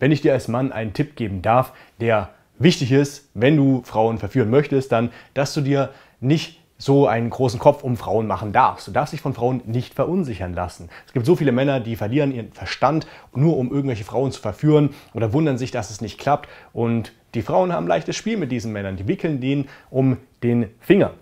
Wenn ich dir als Mann einen Tipp geben darf, der wichtig ist, wenn du Frauen verführen möchtest, dann, dass du dir nicht so einen großen Kopf um Frauen machen darfst. Du darfst dich von Frauen nicht verunsichern lassen. Es gibt so viele Männer, die verlieren ihren Verstand nur, um irgendwelche Frauen zu verführen oder wundern sich, dass es nicht klappt. Und die Frauen haben leichtes Spiel mit diesen Männern. Die wickeln denen um den Finger.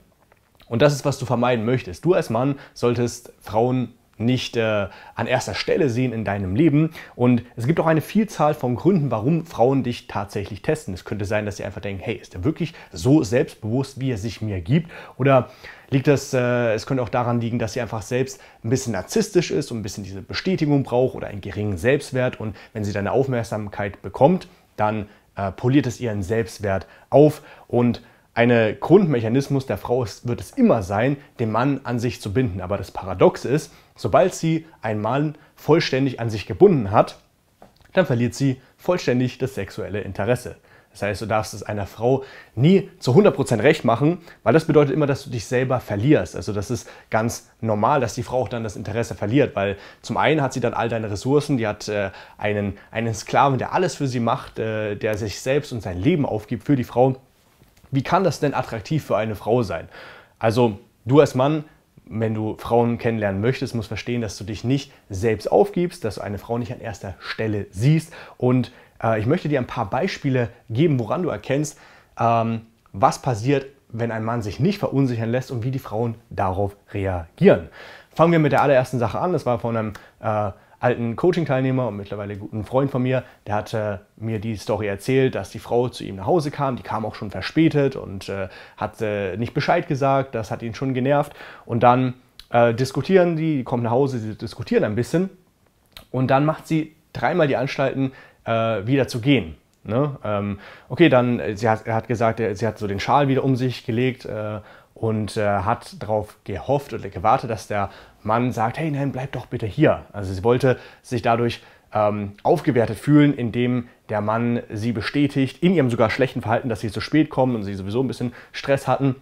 Und das ist, was du vermeiden möchtest. Du als Mann solltest Frauen nicht äh, an erster Stelle sehen in deinem Leben. Und es gibt auch eine Vielzahl von Gründen, warum Frauen dich tatsächlich testen. Es könnte sein, dass sie einfach denken, hey, ist er wirklich so selbstbewusst, wie er sich mir gibt? Oder liegt das, äh, es könnte auch daran liegen, dass sie einfach selbst ein bisschen narzisstisch ist und ein bisschen diese Bestätigung braucht oder einen geringen Selbstwert. Und wenn sie deine Aufmerksamkeit bekommt, dann äh, poliert es ihren Selbstwert auf und ein Grundmechanismus der Frau ist, wird es immer sein, den Mann an sich zu binden. Aber das Paradox ist, sobald sie einen Mann vollständig an sich gebunden hat, dann verliert sie vollständig das sexuelle Interesse. Das heißt, du darfst es einer Frau nie zu 100% recht machen, weil das bedeutet immer, dass du dich selber verlierst. Also das ist ganz normal, dass die Frau auch dann das Interesse verliert, weil zum einen hat sie dann all deine Ressourcen, die hat äh, einen, einen Sklaven, der alles für sie macht, äh, der sich selbst und sein Leben aufgibt für die Frau wie kann das denn attraktiv für eine Frau sein? Also du als Mann, wenn du Frauen kennenlernen möchtest, musst verstehen, dass du dich nicht selbst aufgibst, dass du eine Frau nicht an erster Stelle siehst. Und äh, ich möchte dir ein paar Beispiele geben, woran du erkennst, ähm, was passiert, wenn ein Mann sich nicht verunsichern lässt und wie die Frauen darauf reagieren. Fangen wir mit der allerersten Sache an. Das war von einem äh, alten Coaching-Teilnehmer und mittlerweile guten Freund von mir, der hatte mir die Story erzählt, dass die Frau zu ihm nach Hause kam, die kam auch schon verspätet und äh, hat äh, nicht Bescheid gesagt, das hat ihn schon genervt und dann äh, diskutieren die, die kommen nach Hause, sie diskutieren ein bisschen und dann macht sie dreimal die Anstalten, äh, wieder zu gehen. Ne? Ähm, okay, dann, äh, sie hat, er hat gesagt, sie hat so den Schal wieder um sich gelegt äh, und äh, hat darauf gehofft oder gewartet, dass der Mann sagt, hey nein, bleib doch bitte hier. Also sie wollte sich dadurch ähm, aufgewertet fühlen, indem der Mann sie bestätigt, in ihrem sogar schlechten Verhalten, dass sie zu spät kommen und sie sowieso ein bisschen Stress hatten.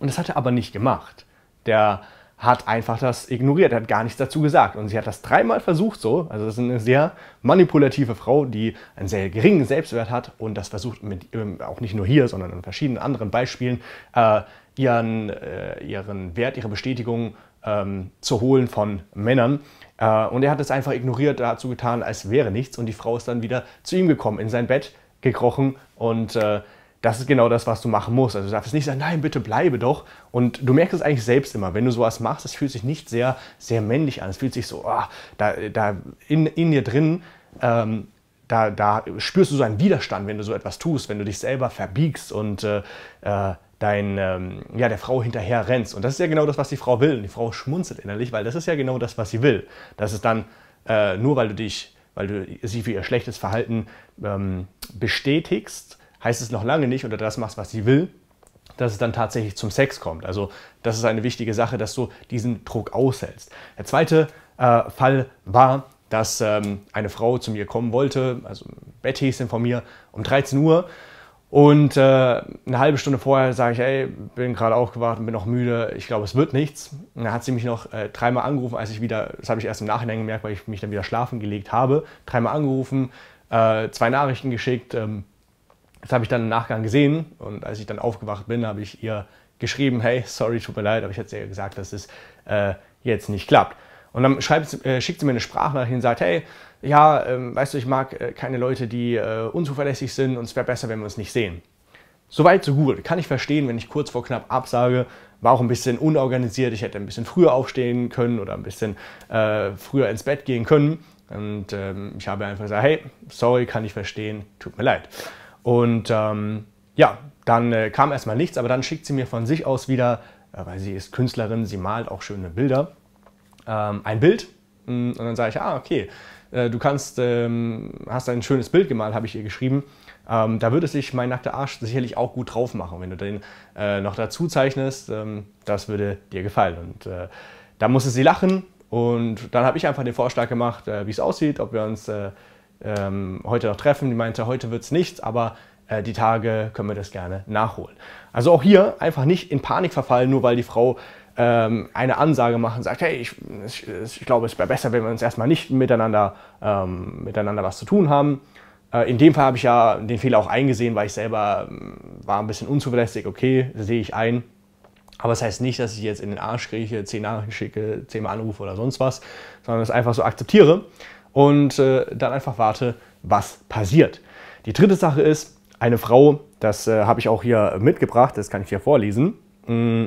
Und das hat er aber nicht gemacht. Der hat einfach das ignoriert, hat gar nichts dazu gesagt. Und sie hat das dreimal versucht so. Also das ist eine sehr manipulative Frau, die einen sehr geringen Selbstwert hat und das versucht mit, ähm, auch nicht nur hier, sondern in verschiedenen anderen Beispielen, äh, ihren, äh, ihren Wert, ihre Bestätigung ähm, zu holen von Männern. Äh, und er hat es einfach ignoriert, dazu getan, als wäre nichts. Und die Frau ist dann wieder zu ihm gekommen, in sein Bett gekrochen und äh, das ist genau das, was du machen musst. Also du darfst nicht sagen, nein, bitte bleibe doch. Und du merkst es eigentlich selbst immer, wenn du sowas machst, es fühlt sich nicht sehr, sehr männlich an. Es fühlt sich so, oh, da, da in, in dir drin, ähm, da, da spürst du so einen Widerstand, wenn du so etwas tust, wenn du dich selber verbiegst und äh, äh dein, ähm, ja, der Frau hinterher rennst. Und das ist ja genau das, was die Frau will. Und die Frau schmunzelt innerlich, weil das ist ja genau das, was sie will. Das ist dann, äh, nur weil du dich, weil du sie für ihr schlechtes Verhalten ähm, bestätigst, heißt es noch lange nicht, oder das machst, was sie will, dass es dann tatsächlich zum Sex kommt. Also das ist eine wichtige Sache, dass du diesen Druck aushältst. Der zweite äh, Fall war, dass ähm, eine Frau zu mir kommen wollte, also Betty ist von mir, um 13 Uhr und äh, eine halbe Stunde vorher sage ich, ey, bin gerade aufgewacht und bin noch müde, ich glaube, es wird nichts. Und dann hat sie mich noch äh, dreimal angerufen, als ich wieder, das habe ich erst im Nachhinein gemerkt, weil ich mich dann wieder schlafen gelegt habe, dreimal angerufen, äh, zwei Nachrichten geschickt. Ähm, das habe ich dann im Nachgang gesehen und als ich dann aufgewacht bin, habe ich ihr geschrieben, hey, sorry, tut mir leid, aber ich hätte ihr gesagt, dass es äh, jetzt nicht klappt. Und dann schreibt, äh, schickt sie mir eine Sprachnachricht und sagt, hey, ja, ähm, weißt du, ich mag äh, keine Leute, die äh, unzuverlässig sind und es wäre besser, wenn wir uns nicht sehen. Soweit, so gut. Kann ich verstehen, wenn ich kurz vor knapp absage, war auch ein bisschen unorganisiert, ich hätte ein bisschen früher aufstehen können oder ein bisschen äh, früher ins Bett gehen können. Und ähm, ich habe einfach gesagt, hey, sorry, kann ich verstehen, tut mir leid. Und ähm, ja, dann äh, kam erstmal nichts, aber dann schickt sie mir von sich aus wieder, äh, weil sie ist Künstlerin, sie malt auch schöne Bilder, ähm, ein Bild. Mm, und dann sage ich, ah, okay, äh, du kannst, ähm, hast ein schönes Bild gemalt, habe ich ihr geschrieben. Ähm, da würde sich mein nackter Arsch sicherlich auch gut drauf machen, wenn du den äh, noch dazu zeichnest. Ähm, das würde dir gefallen. Und äh, da musste sie lachen. Und dann habe ich einfach den Vorschlag gemacht, äh, wie es aussieht, ob wir uns äh, ähm, heute noch treffen. Die meinte, heute wird es nichts, aber die Tage können wir das gerne nachholen. Also auch hier einfach nicht in Panik verfallen, nur weil die Frau ähm, eine Ansage machen, sagt, hey, ich, ich, glaube, es wäre besser, wenn wir uns erstmal nicht miteinander, ähm, miteinander was zu tun haben. Äh, in dem Fall habe ich ja den Fehler auch eingesehen, weil ich selber ähm, war ein bisschen unzuverlässig, okay, sehe ich ein. Aber das heißt nicht, dass ich jetzt in den Arsch krieche, zehn Nachrichten schicke, zehnmal anrufe oder sonst was, sondern es einfach so akzeptiere und äh, dann einfach warte, was passiert. Die dritte Sache ist, eine Frau, das äh, habe ich auch hier mitgebracht, das kann ich hier vorlesen. Mm,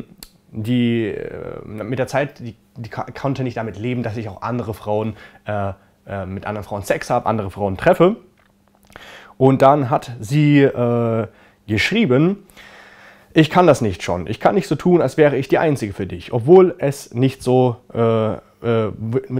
die äh, mit der Zeit, die, die konnte nicht damit leben, dass ich auch andere Frauen äh, äh, mit anderen Frauen Sex habe, andere Frauen treffe. Und dann hat sie äh, geschrieben, ich kann das nicht schon. Ich kann nicht so tun, als wäre ich die Einzige für dich, obwohl es nicht so äh, äh,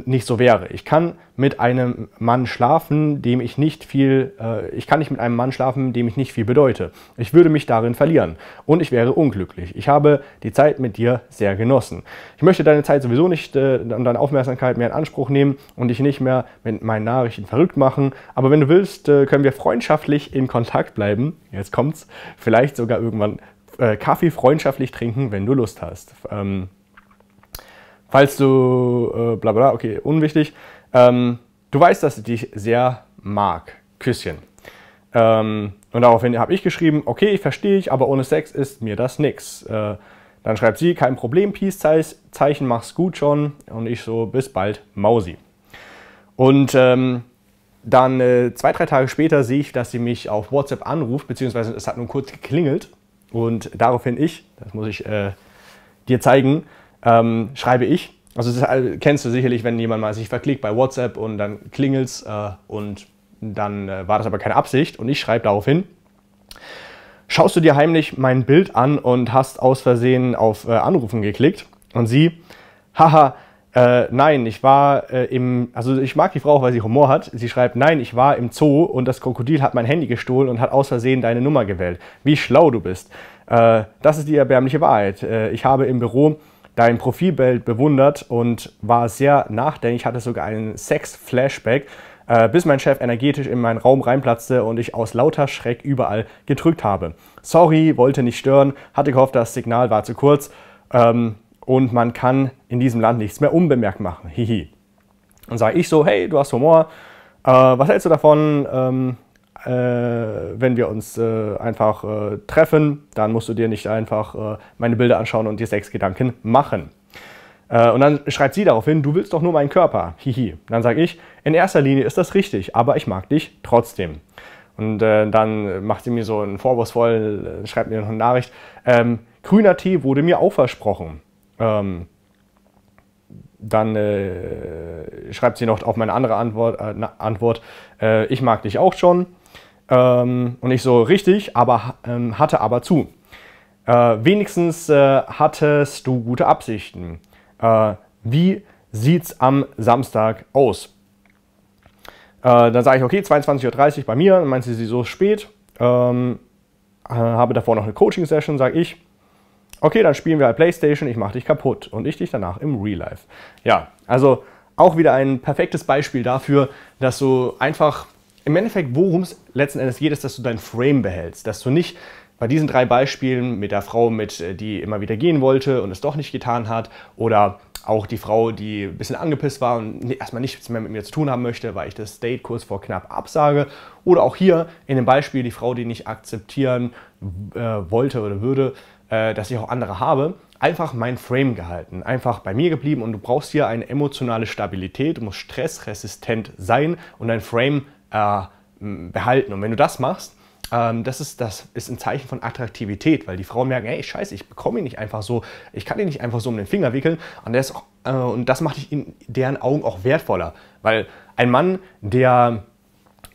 nicht so wäre. Ich kann mit einem Mann schlafen, dem ich nicht viel, äh, ich kann nicht mit einem Mann schlafen, dem ich nicht viel bedeute. Ich würde mich darin verlieren und ich wäre unglücklich. Ich habe die Zeit mit dir sehr genossen. Ich möchte deine Zeit sowieso nicht äh, deine Aufmerksamkeit mehr in Anspruch nehmen und dich nicht mehr mit meinen Nachrichten verrückt machen. Aber wenn du willst, äh, können wir freundschaftlich in Kontakt bleiben. Jetzt kommt's. Vielleicht sogar irgendwann äh, Kaffee freundschaftlich trinken, wenn du Lust hast. Ähm, Falls du, äh, bla bla, okay, unwichtig. Ähm, du weißt, dass ich dich sehr mag. Küsschen. Ähm, und daraufhin habe ich geschrieben, okay, ich verstehe ich, aber ohne Sex ist mir das nix. Äh, dann schreibt sie, kein Problem, Peace-Zeichen, mach's gut schon. Und ich so, bis bald, Mausi. Und ähm, dann äh, zwei, drei Tage später sehe ich, dass sie mich auf WhatsApp anruft, beziehungsweise es hat nun kurz geklingelt. Und daraufhin ich, das muss ich äh, dir zeigen, ähm, schreibe ich. Also das kennst du sicherlich, wenn jemand mal sich verklickt bei WhatsApp und dann klingelt's äh, und dann äh, war das aber keine Absicht und ich schreibe darauf hin. Schaust du dir heimlich mein Bild an und hast aus Versehen auf äh, Anrufen geklickt und sie, haha, äh, nein, ich war äh, im, also ich mag die Frau, weil sie Humor hat. Sie schreibt, nein, ich war im Zoo und das Krokodil hat mein Handy gestohlen und hat aus Versehen deine Nummer gewählt. Wie schlau du bist. Äh, das ist die erbärmliche Wahrheit. Äh, ich habe im Büro dein Profilbild bewundert und war sehr nachdenklich, hatte sogar einen Sex-Flashback, äh, bis mein Chef energetisch in meinen Raum reinplatzte und ich aus lauter Schreck überall gedrückt habe. Sorry, wollte nicht stören, hatte gehofft, das Signal war zu kurz ähm, und man kann in diesem Land nichts mehr unbemerkt machen. Hihi. Und sage ich so, hey, du hast Humor, äh, was hältst du davon? Ähm, äh, wenn wir uns äh, einfach äh, treffen, dann musst du dir nicht einfach meine Bilder anschauen und dir sechs Gedanken machen. Und dann schreibt sie darauf hin, du willst doch nur meinen Körper, hihi. Dann sage ich, in erster Linie ist das richtig, aber ich mag dich trotzdem. Und äh, dann macht sie mir so einen vorwurfsvollen, äh, schreibt mir noch eine Nachricht, ähm, grüner Tee wurde mir auch versprochen. Ähm, dann äh, schreibt sie noch auf meine andere Antwort, Antwort ich mag dich auch schon. Ähm, und ich so, richtig, aber ähm, hatte aber zu. Äh, wenigstens äh, hattest du gute Absichten. Äh, wie sieht's am Samstag aus? Äh, dann sage ich, okay, 22.30 Uhr bei mir. Dann meint sie, sie so spät. Ähm, äh, habe davor noch eine Coaching-Session, sage ich. Okay, dann spielen wir halt Playstation, ich mache dich kaputt. Und ich dich danach im Real Life. Ja, also auch wieder ein perfektes Beispiel dafür, dass du einfach im Endeffekt, worum es letzten Endes geht, ist, dass du dein Frame behältst, dass du nicht bei diesen drei Beispielen mit der Frau, mit äh, die immer wieder gehen wollte und es doch nicht getan hat, oder auch die Frau, die ein bisschen angepisst war und erstmal nichts mehr mit mir zu tun haben möchte, weil ich das Date kurz vor knapp absage. Oder auch hier in dem Beispiel die Frau, die nicht akzeptieren äh, wollte oder würde, äh, dass ich auch andere habe. Einfach mein Frame gehalten, einfach bei mir geblieben und du brauchst hier eine emotionale Stabilität, du musst stressresistent sein und dein Frame äh, behalten. Und wenn du das machst, ähm, das, ist, das ist ein Zeichen von Attraktivität, weil die Frauen merken, hey, scheiße, ich bekomme ihn nicht einfach so, ich kann ihn nicht einfach so um den Finger wickeln. Und, der ist auch, äh, und das macht dich in deren Augen auch wertvoller, weil ein Mann, der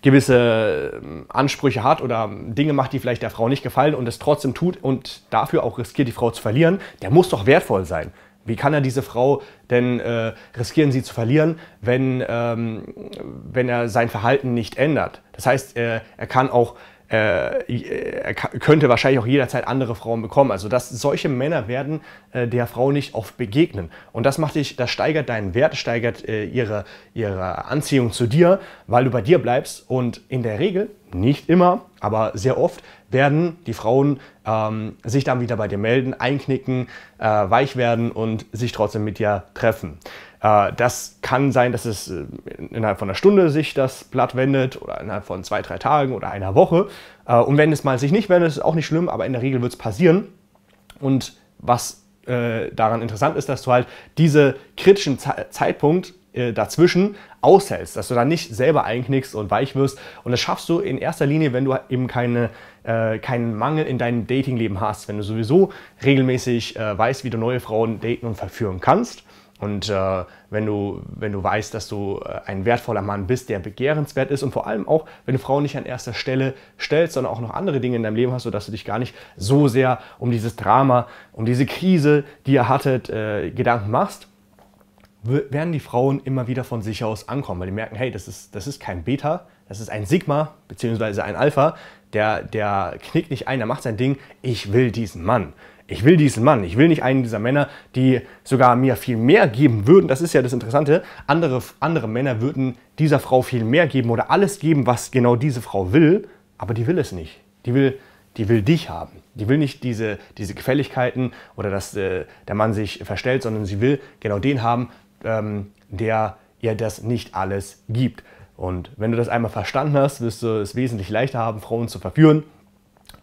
gewisse ähm, Ansprüche hat oder Dinge macht, die vielleicht der Frau nicht gefallen und es trotzdem tut und dafür auch riskiert, die Frau zu verlieren, der muss doch wertvoll sein. Wie kann er diese Frau denn äh, riskieren, sie zu verlieren, wenn, ähm, wenn er sein Verhalten nicht ändert? Das heißt, er, äh, er kann auch äh, äh könnte wahrscheinlich auch jederzeit andere Frauen bekommen. Also dass solche Männer werden äh, der Frau nicht oft begegnen. Und das macht dich, das steigert deinen Wert, steigert äh, ihre, ihre Anziehung zu dir, weil du bei dir bleibst. Und in der Regel, nicht immer, aber sehr oft, werden die Frauen ähm, sich dann wieder bei dir melden, einknicken, äh, weich werden und sich trotzdem mit dir treffen. Äh, das kann sein, dass es äh, innerhalb von einer Stunde sich das Blatt wendet oder innerhalb von zwei, drei Tagen oder einer Woche. Äh, und wenn es mal sich nicht wendet, ist es auch nicht schlimm, aber in der Regel wird es passieren. Und was daran interessant ist, dass du halt diese kritischen Zeitpunkt äh, dazwischen aushältst, dass du dann nicht selber einknickst und weich wirst. Und das schaffst du in erster Linie, wenn du eben keine, äh, keinen Mangel in deinem Datingleben hast, wenn du sowieso regelmäßig äh, weißt, wie du neue Frauen daten und verführen kannst. Und äh, wenn, du, wenn du weißt, dass du äh, ein wertvoller Mann bist, der begehrenswert ist und vor allem auch, wenn du Frauen nicht an erster Stelle stellst, sondern auch noch andere Dinge in deinem Leben hast, sodass du dich gar nicht so sehr um dieses Drama, um diese Krise, die ihr hattet, äh, Gedanken machst, werden die Frauen immer wieder von sich aus ankommen, weil die merken, hey, das ist, das ist kein Beta, das ist ein Sigma bzw. ein Alpha, der, der knickt nicht ein, der macht sein Ding, ich will diesen Mann. Ich will diesen Mann. Ich will nicht einen dieser Männer, die sogar mir viel mehr geben würden. Das ist ja das Interessante. Andere, andere Männer würden dieser Frau viel mehr geben oder alles geben, was genau diese Frau will, aber die will es nicht. Die will, die will dich haben. Die will nicht diese, diese Gefälligkeiten oder dass äh, der Mann sich verstellt, sondern sie will genau den haben, ähm, der ihr das nicht alles gibt. Und wenn du das einmal verstanden hast, wirst du es wesentlich leichter haben, Frauen zu verführen.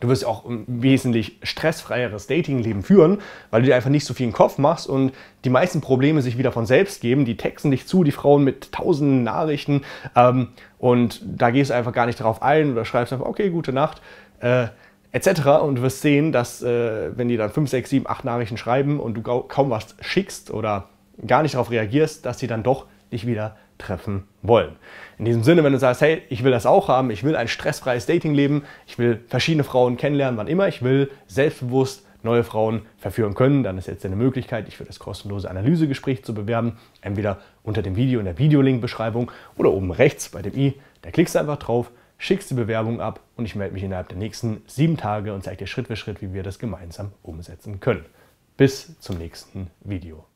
Du wirst auch ein wesentlich stressfreieres Datingleben führen, weil du dir einfach nicht so viel in den Kopf machst und die meisten Probleme sich wieder von selbst geben. Die texten dich zu, die Frauen mit tausenden Nachrichten ähm, und da gehst du einfach gar nicht drauf ein oder schreibst einfach, okay, gute Nacht, äh, etc. Und du wirst sehen, dass äh, wenn die dann 5, 6, 7, 8 Nachrichten schreiben und du kaum was schickst oder gar nicht darauf reagierst, dass sie dann doch dich wieder treffen wollen. In diesem Sinne, wenn du sagst, hey, ich will das auch haben, ich will ein stressfreies Dating leben, ich will verschiedene Frauen kennenlernen, wann immer ich will, selbstbewusst neue Frauen verführen können, dann ist jetzt eine Möglichkeit, dich für das kostenlose Analysegespräch zu bewerben. Entweder unter dem Video in der Videolink-Beschreibung oder oben rechts bei dem i. Da klickst du einfach drauf, schickst die Bewerbung ab und ich melde mich innerhalb der nächsten sieben Tage und zeige dir Schritt für Schritt, wie wir das gemeinsam umsetzen können. Bis zum nächsten Video.